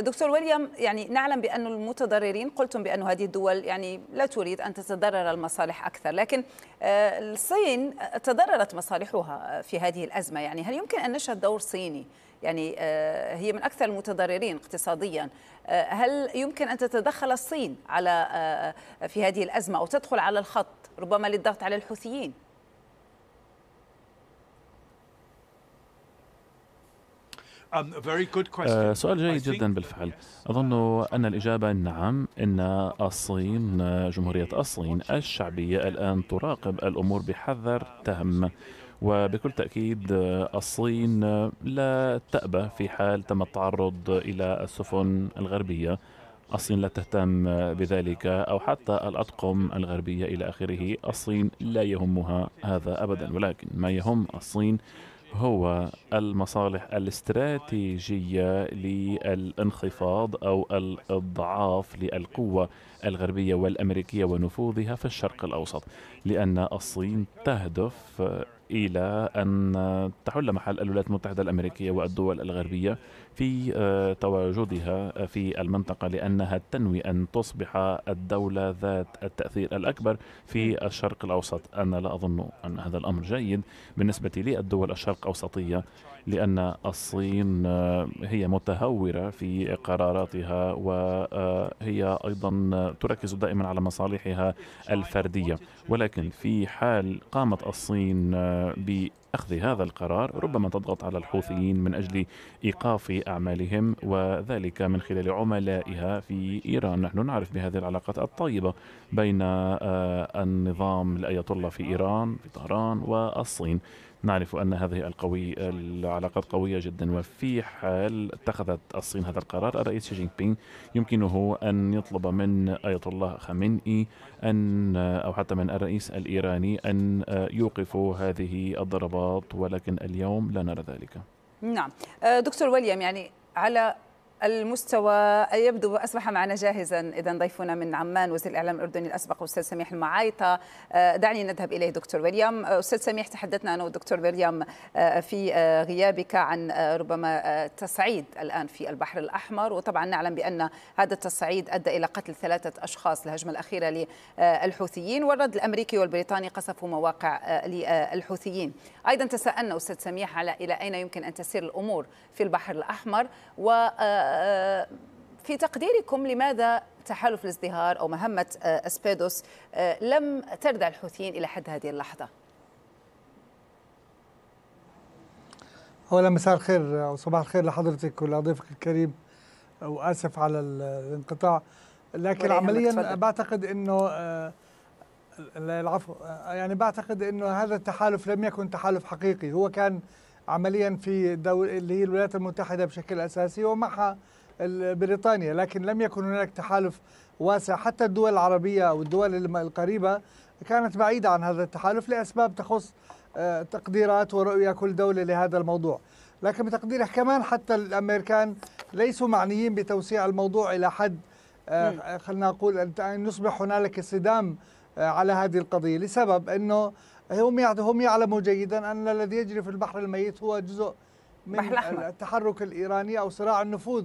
دكتور ويليام يعني نعلم بأن المتضررين قلتم بأن هذه الدول يعني لا تريد أن تتضرر المصالح أكثر لكن آه، الصين تضررت مصالحها في هذه الأزمة يعني هل يمكن أن نشهد دور صيني يعني آه، هي من أكثر المتضررين اقتصاديا آه، هل يمكن أن تتدخل الصين على في هذه الأزمة أو تدخل على الخط ربما للضغط على الحوثيين Um, uh, سؤال جيد جدا بالفعل أظن أن الإجابة نعم إن الصين جمهورية الصين الشعبية الآن تراقب الأمور بحذر تام وبكل تأكيد الصين لا تأبى في حال تم التعرض إلى السفن الغربية الصين لا تهتم بذلك أو حتى الأطقم الغربية إلى آخره الصين لا يهمها هذا أبدا ولكن ما يهم الصين هو المصالح الاستراتيجية للانخفاض أو الإضعاف للقوة الغربية والأمريكية ونفوذها في الشرق الأوسط لأن الصين تهدف إلى أن تحل محل الولايات المتحدة الأمريكية والدول الغربية في آه، تواجدها في المنطقة لأنها تنوي أن تصبح الدولة ذات التأثير الأكبر في الشرق الأوسط أنا لا أظن أن هذا الأمر جيد بالنسبة للدول الشرق أوسطية لأن الصين آه، هي متهورة في قراراتها وهي آه، أيضا تركز دائما على مصالحها الفردية ولكن في حال قامت الصين ب أخذ هذا القرار ربما تضغط على الحوثيين من أجل إيقاف أعمالهم وذلك من خلال عملائها في إيران نحن نعرف بهذه العلاقات الطيبة بين آه، النظام الآية الله في إيران في طهران والصين نعرف أن هذه القوي العلاقات قوية جدا وفي حال اتخذت الصين هذا القرار الرئيس شي جين بينغ يمكنه أن يطلب من آية الله خامنئي أن أو حتى من الرئيس الإيراني أن يوقفوا هذه الضربات ولكن اليوم لا نرى ذلك نعم أه، دكتور وليم يعني على المستوى يبدو أصبح معنا جاهزا إذا ضيفنا من عمان وزير الإعلام الأردني الأسبق أستاذ سميح المعايطة آه، دعني نذهب إليه دكتور ويليام آه، أستاذ سميح تحدثنا أنا والدكتور ويليام آه، في غيابك عن ربما تصعيد الآن في البحر الأحمر وطبعا نعلم بأن هذا التصعيد أدى إلى قتل ثلاثة أشخاص الهجمة الأخيرة للحوثيين والرد الأمريكي والبريطاني قصفوا مواقع للحوثيين أيضا تساءلنا أستاذ سميح على إلى أين يمكن أن تسير الأمور في البحر الأحمر و آه، في تقديركم لماذا تحالف الازدهار أو مهمة آه، أسبيدوس آه، لم تردع الحوثيين إلى حد هذه اللحظة؟ اولا مساء الخير او صباح الخير لحضرتك ولضيفك الكريم واسف على الانقطاع لكن عمليا بعتقد انه العفو يعني بعتقد انه هذا التحالف لم يكن تحالف حقيقي هو كان عمليا في دول اللي هي الولايات المتحدة بشكل أساسي ومعها بريطانيا لكن لم يكن هناك تحالف واسع حتى الدول العربية أو الدول القريبة كانت بعيدة عن هذا التحالف لأسباب تخص آه، تقديرات ورؤية كل دولة لهذا الموضوع لكن بتقديره كمان حتى الأمريكان ليسوا معنيين بتوسيع الموضوع إلى حد آه، خلينا نقول أن يصبح هنالك صدام آه، على هذه القضية لسبب أنه هم هم يعلموا جيدا ان الذي يجري في البحر الميت هو جزء من التحرك الايراني او صراع النفوذ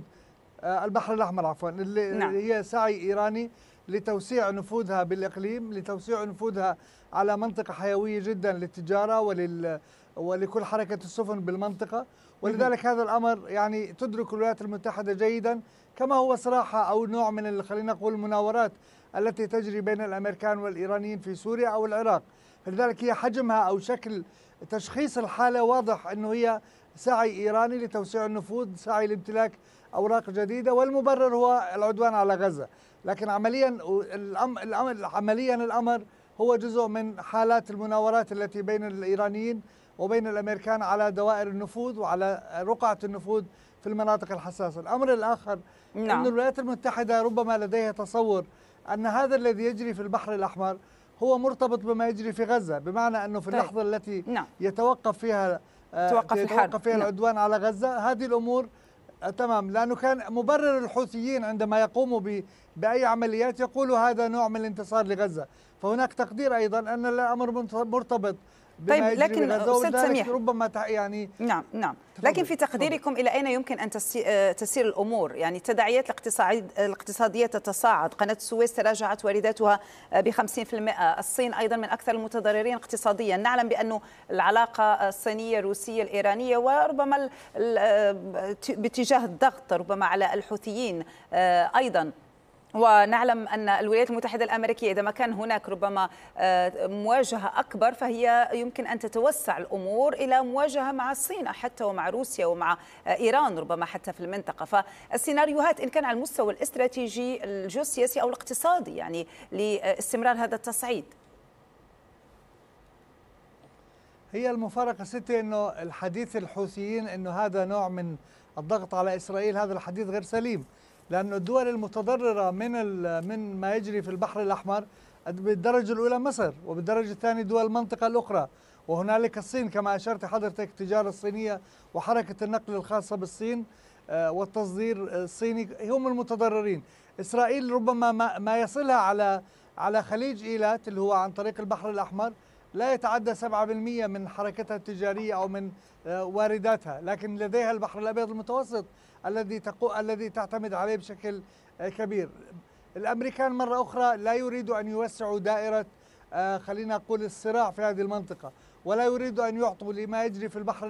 آه، البحر الاحمر عفوا اللي نعم. هي سعي ايراني لتوسيع نفوذها بالاقليم لتوسيع نفوذها على منطقه حيويه جدا للتجاره ولل ولكل حركه السفن بالمنطقه ولذلك هذا الامر يعني تدرك الولايات المتحده جيدا كما هو صراحه او نوع من خلينا نقول المناورات التي تجري بين الامريكان والايرانيين في سوريا او العراق فلذلك هي حجمها أو شكل تشخيص الحالة واضح أنه هي سعي إيراني لتوسيع النفوذ سعي لامتلاك أوراق جديدة والمبرر هو العدوان على غزة لكن عمليا الأمر عمليا الأمر هو جزء من حالات المناورات التي بين الإيرانيين وبين الأمريكان على دوائر النفوذ وعلى رقعة النفوذ في المناطق الحساسة الأمر الآخر نعم. أن الولايات المتحدة ربما لديها تصور أن هذا الذي يجري في البحر الأحمر هو مرتبط بما يجري في غزة بمعنى أنه في طيب. اللحظة التي نعم. يتوقف فيها آه، توقف يتوقف فيها نعم. العدوان على غزة هذه الأمور آه، تمام لأنه كان مبرر الحوثيين عندما يقوموا بأي عمليات يقولوا هذا نوع من الانتصار لغزة فهناك تقدير ايضا ان الامر مرتبط بما طيب لكن استاذ سميح ربما يعني نعم نعم لكن في تقديركم الى اين يمكن ان آه، تسير الامور يعني التداعيات الاقتصاديه تتصاعد قناه السويس تراجعت وارداتها ب 50% الصين ايضا من اكثر المتضررين اقتصاديا نعلم بانه العلاقه الصينيه الروسيه الايرانيه وربما آه، باتجاه الضغط ربما على الحوثيين آه، ايضا ونعلم أن الولايات المتحدة الأمريكية إذا ما كان هناك ربما آه، مواجهة أكبر فهي يمكن أن تتوسع الأمور إلى مواجهة مع الصين حتى ومع روسيا ومع آه، إيران ربما حتى في المنطقة فالسيناريوهات إن كان على المستوى الاستراتيجي الجيوسياسي أو الاقتصادي يعني لاستمرار هذا التصعيد هي المفارقة ستة أنه الحديث الحوثيين أنه هذا نوع من الضغط على إسرائيل هذا الحديث غير سليم لأن الدول المتضررة من من ما يجري في البحر الأحمر بالدرجة الأولى مصر وبالدرجة الثانية دول المنطقة الأخرى وهنالك الصين كما أشرت حضرتك التجارة الصينية وحركة النقل الخاصة بالصين آه، والتصدير الصيني هم المتضررين إسرائيل ربما ما يصلها على على خليج إيلات اللي هو عن طريق البحر الأحمر لا يتعدى 7% من حركتها التجارية أو من آه، وارداتها لكن لديها البحر الأبيض المتوسط الذي تقو... الذي تعتمد عليه بشكل آه، كبير الأمريكان مرة أخرى لا يريدوا أن يوسعوا دائرة آه، خلينا نقول الصراع في هذه المنطقة ولا يريدوا أن يعطوا لما يجري في البحر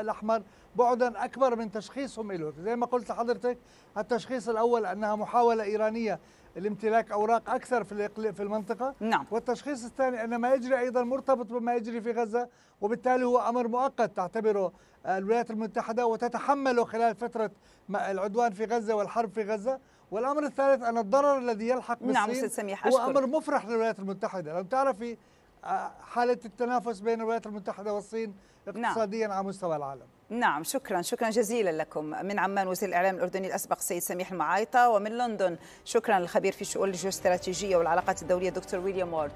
الأحمر بعدا أكبر من تشخيصهم له زي ما قلت لحضرتك التشخيص الأول أنها محاولة إيرانية الامتلاك اوراق اكثر في في المنطقه نعم. والتشخيص الثاني ان ما يجري ايضا مرتبط بما يجري في غزه وبالتالي هو امر مؤقت تعتبره الولايات المتحده وتتحمله خلال فتره العدوان في غزه والحرب في غزه والامر الثالث ان الضرر الذي يلحق نعم، بالصين نعم هو امر مفرح للولايات المتحده لو تعرفي حالة التنافس بين الولايات المتحدة والصين نعم. اقتصاديا نعم. على مستوى العالم نعم شكرا شكرا جزيلا لكم من عمان وزير الإعلام الأردني الأسبق سيد سميح المعايطة ومن لندن شكرا للخبير في الشؤون الجيوستراتيجية والعلاقات الدولية دكتور ويليام وورد